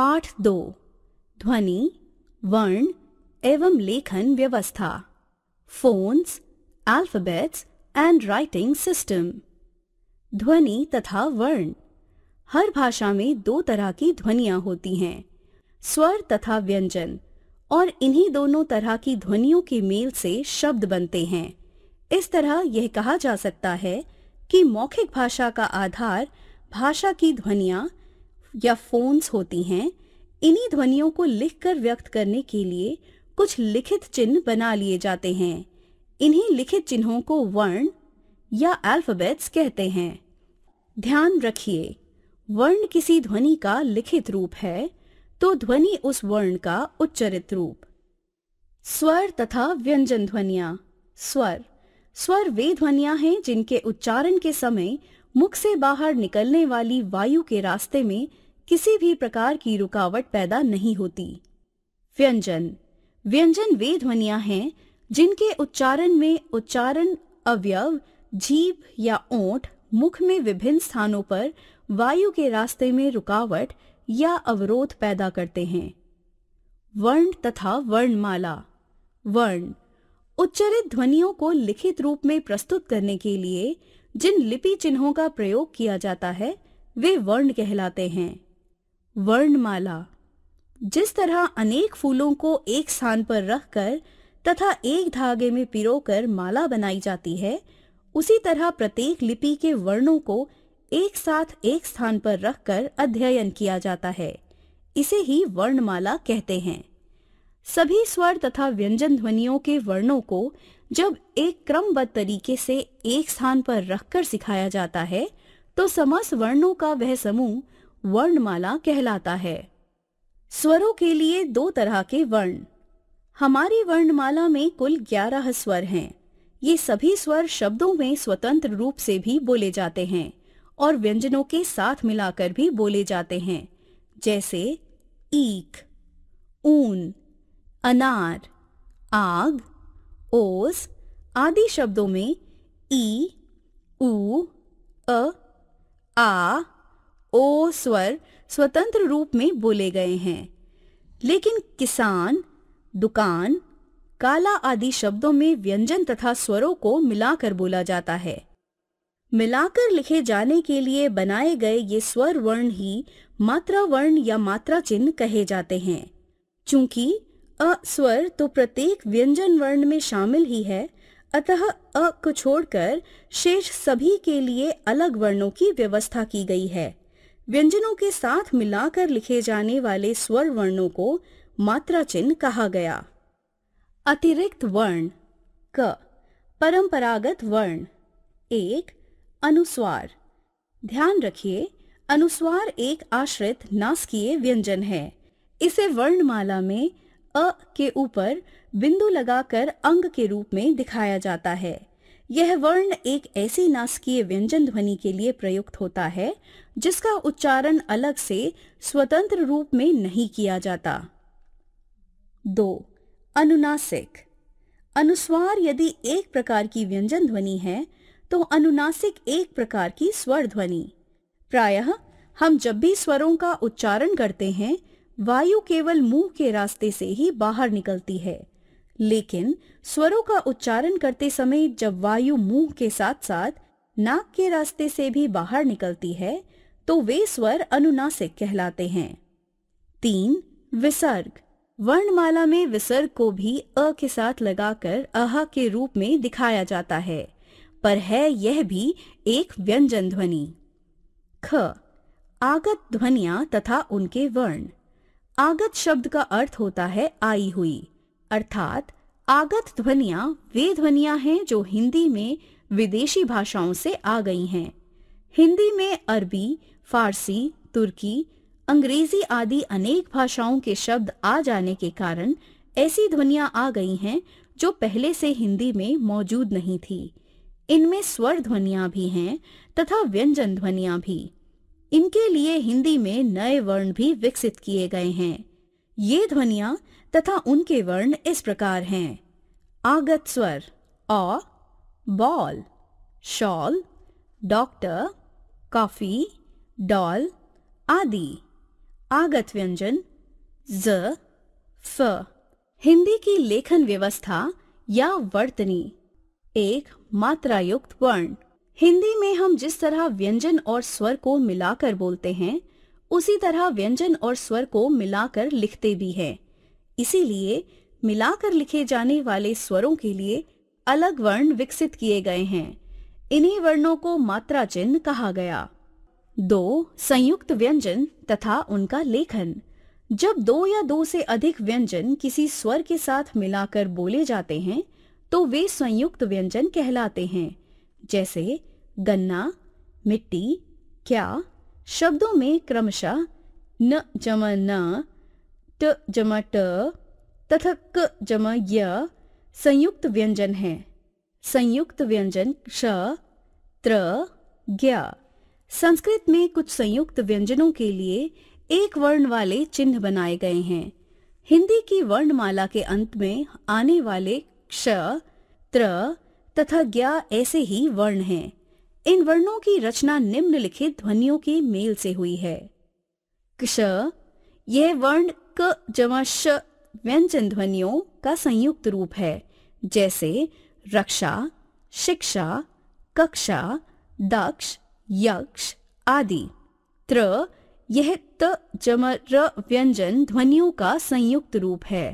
पाठ दो ध्वनि वर्ण एवं लेखन व्यवस्था phones alphabets and writing system ध्वनि तथा वर्ण हर भाषा में दो तरह की ध्वनियां होती हैं स्वर तथा व्यंजन और इन्हीं दोनों तरह की ध्वनियों के मेल से शब्द बनते हैं इस तरह यह कहा जा सकता है कि मौखिक भाषा का आधार भाषा की ध्वनियां या फोन्स होती हैं इन्हीं ध्वनियों को लिखकर व्यक्त करने के लिए कुछ लिखित चिन्ह बना लिए जाते हैं इन्हीं लिखित चिन्हों को वर्ण या अल्फाबेट्स कहते हैं ध्यान रखिए वर्ण किसी ध्वनि का लिखित रूप है तो ध्वनि उस वर्ण का उच्चरित रूप स्वर तथा व्यंजन ध्वनिया स्वर स्वर वे ध्वनिया हैं जिनके उच्चारण के समय मुख से बाहर निकलने वाली वायु के रास्ते में किसी भी प्रकार की रुकावट पैदा नहीं होती व्यंजन व्यंजन वे ध्वनियां हैं जिनके उच्चारण में उच्चारण अवयव जीभ या ओठ मुख में विभिन्न स्थानों पर वायु के रास्ते में रुकावट या अवरोध पैदा करते हैं वर्ण तथा वर्णमाला वर्ण उच्चरित ध्वनियों को लिखित रूप में प्रस्तुत करने के लिए जिन लिपि चिन्हों का प्रयोग किया जाता है वे वर्ण कहलाते हैं वर्णमाला जिस तरह अनेक फूलों को एक स्थान पर रखकर तथा एक धागे में पिरोकर माला बनाई जाती है उसी तरह प्रत्येक लिपि के वर्णों को एक साथ एक स्थान पर रखकर अध्ययन किया जाता है इसे ही वर्णमाला कहते हैं सभी स्वर तथा व्यंजन ध्वनियों के वर्णों को जब एक क्रमबद्ध तरीके से एक स्थान पर रखकर सिखाया जाता है तो समस्त वर्णों का वह समूह वर्णमाला कहलाता है स्वरों के लिए दो तरह के वर्ण हमारी वर्णमाला में कुल ग्यारह स्वर हैं ये सभी स्वर शब्दों में स्वतंत्र रूप से भी बोले जाते हैं और व्यंजनों के साथ मिलाकर भी बोले जाते हैं जैसे ईक ऊन अनार आग ओस आदि शब्दों में ई उ अ आ ओ स्वर स्वतंत्र रूप में बोले गए हैं लेकिन किसान दुकान काला आदि शब्दों में व्यंजन तथा स्वरों को मिलाकर बोला जाता है मिलाकर लिखे जाने के लिए बनाए गए ये स्वर वर्ण ही मात्रा वर्ण या मात्रा चिन्ह कहे जाते हैं चूंकि अ स्वर तो प्रत्येक व्यंजन वर्ण में शामिल ही है अतः अ को छोड़कर शेष सभी के लिए अलग वर्णों की व्यवस्था की गई है व्यंजनों के साथ मिलाकर लिखे जाने वाले स्वर वर्णों को मात्रा चिन्ह कहा गया अतिरिक्त वर्ण क परंपरागत वर्ण एक अनुस्वार ध्यान रखिए अनुस्वार एक आश्रित नास्कीय व्यंजन है इसे वर्णमाला में अ के ऊपर बिंदु लगाकर अंग के रूप में दिखाया जाता है यह वर्ण एक ऐसी नासकीय व्यंजन ध्वनि के लिए प्रयुक्त होता है जिसका उच्चारण अलग से स्वतंत्र रूप में नहीं किया जाता दो अनुनासिक अनुस्वार यदि एक प्रकार की व्यंजन ध्वनि है तो अनुनासिक एक प्रकार की स्वर ध्वनि प्रायः हम जब भी स्वरों का उच्चारण करते हैं वायु केवल मुंह के रास्ते से ही बाहर निकलती है लेकिन स्वरों का उच्चारण करते समय जब वायु मुंह के साथ साथ नाक के रास्ते से भी बाहर निकलती है तो वे स्वर अनुनासिक कहलाते हैं तीन विसर्ग वर्णमाला में विसर्ग को भी अ के साथ लगाकर अह के रूप में दिखाया जाता है पर है यह भी एक व्यंजन ध्वनि ख आगत ध्वनिया तथा उनके वर्ण आगत शब्द का अर्थ होता है आई हुई अर्थात आगत ध्वनिया वे ध्वनिया हैं जो हिंदी में विदेशी भाषाओं से आ गई हैं हिंदी में अरबी फारसी तुर्की अंग्रेजी आदि अनेक भाषाओं के शब्द आ जाने के कारण ऐसी ध्वनिया आ गई हैं जो पहले से हिंदी में मौजूद नहीं थी इनमें स्वर ध्वनिया भी हैं तथा व्यंजन ध्वनिया भी इनके लिए हिंदी में नए वर्ण भी विकसित किए गए हैं ये ध्वनिया तथा उनके वर्ण इस प्रकार हैं आगत स्वर अ ball shawl doctor coffee doll आदि आगत व्यंजन ज फ हिंदी की लेखन व्यवस्था या वर्तनी एक मात्रायुक्त वर्ण हिंदी में हम जिस तरह व्यंजन और स्वर को मिलाकर बोलते हैं उसी तरह व्यंजन और स्वर को मिलाकर लिखते भी हैं इसीलिए मिलाकर लिखे जाने वाले स्वरों के लिए अलग वर्ण विकसित किए गए हैं इन्हीं वर्णों को मात्रा चिन्ह कहा गया दो संयुक्त व्यंजन तथा उनका लेखन जब दो या दो से अधिक व्यंजन किसी स्वर के साथ मिलाकर बोले जाते हैं तो वे संयुक्त व्यंजन कहलाते हैं जैसे गन्ना मिट्टी क्या शब्दों में क्रमशः न जमा न ट जमा ट तथा क जमा य संयुक्त व्यंजन है संयुक्त व्यंजन श त्र ज्ञा संस्कृत में कुछ संयुक्त व्यंजनों के लिए एक वर्ण वाले चिन्ह बनाए गए हैं हिंदी की वर्णमाला के अंत में आने वाले क्ष त्र तथा ज्ञा ऐसे ही वर्ण हैं इन वर्णों की रचना निम्नलिखित ध्वनियों के मेल से हुई है क्ष यह वर्ण क जमश व्यंजन ध्वनियों का संयुक्त रूप है जैसे रक्षा शिक्षा कक्षा दक्ष यक्ष आदि त्र यह त जम र व्यंजन ध्वनियों का संयुक्त रूप है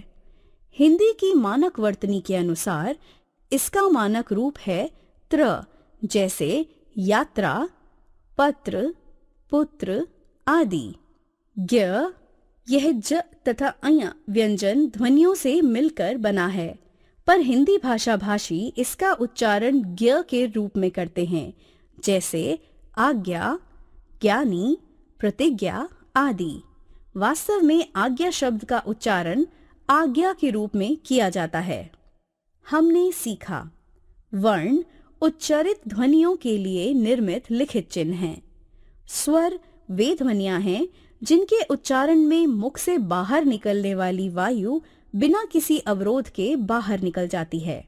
हिंदी की मानक वर्तनी के अनुसार इसका मानक रूप है त्र जैसे यात्रा पत्र पुत्र आदि ज्ञ यह ज तथा अय व्यंजन ध्वनियों से मिलकर बना है पर हिंदी भाषा भाषी इसका उच्चारण ज्ञ के रूप में करते हैं जैसे आज्ञा ज्ञानी प्रतिज्ञा आदि वास्तव में आज्ञा शब्द का उच्चारण आज्ञा के रूप में किया जाता है हमने सीखा वर्ण उच्चारित ध्वनियों के लिए निर्मित लिखित चिन्ह हैं स्वर वे ध्वनियां हैं जिनके उच्चारण में मुख से बाहर निकलने वाली वायु बिना किसी अवरोध के बाहर निकल जाती है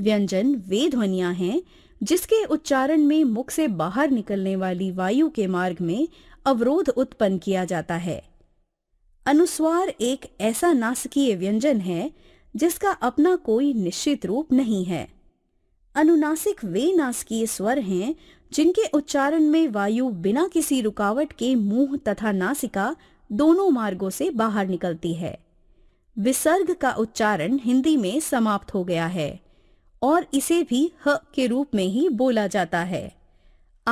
व्यंजन वे ध्वनियां हैं जिसके उच्चारण में मुख से बाहर निकलने वाली वायु के मार्ग में अवरोध उत्पन्न किया जाता है अनुस्वार एक ऐसा नासकीय व्यंजन है जिसका अपना कोई निश्चित रूप नहीं है अनुनासिक वे नासकीय स्वर हैं जिनके उच्चारण में वायु बिना किसी रुकावट के मुंह तथा नासिका दोनों मार्गों से बाहर निकलती है विसर्ग का उच्चारण हिंदी में समाप्त हो गया है और इसे भी ह के रूप में ही बोला जाता है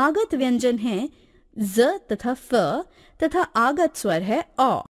आगत व्यंजन है ज तथा फ तथा आगत स्वर है अ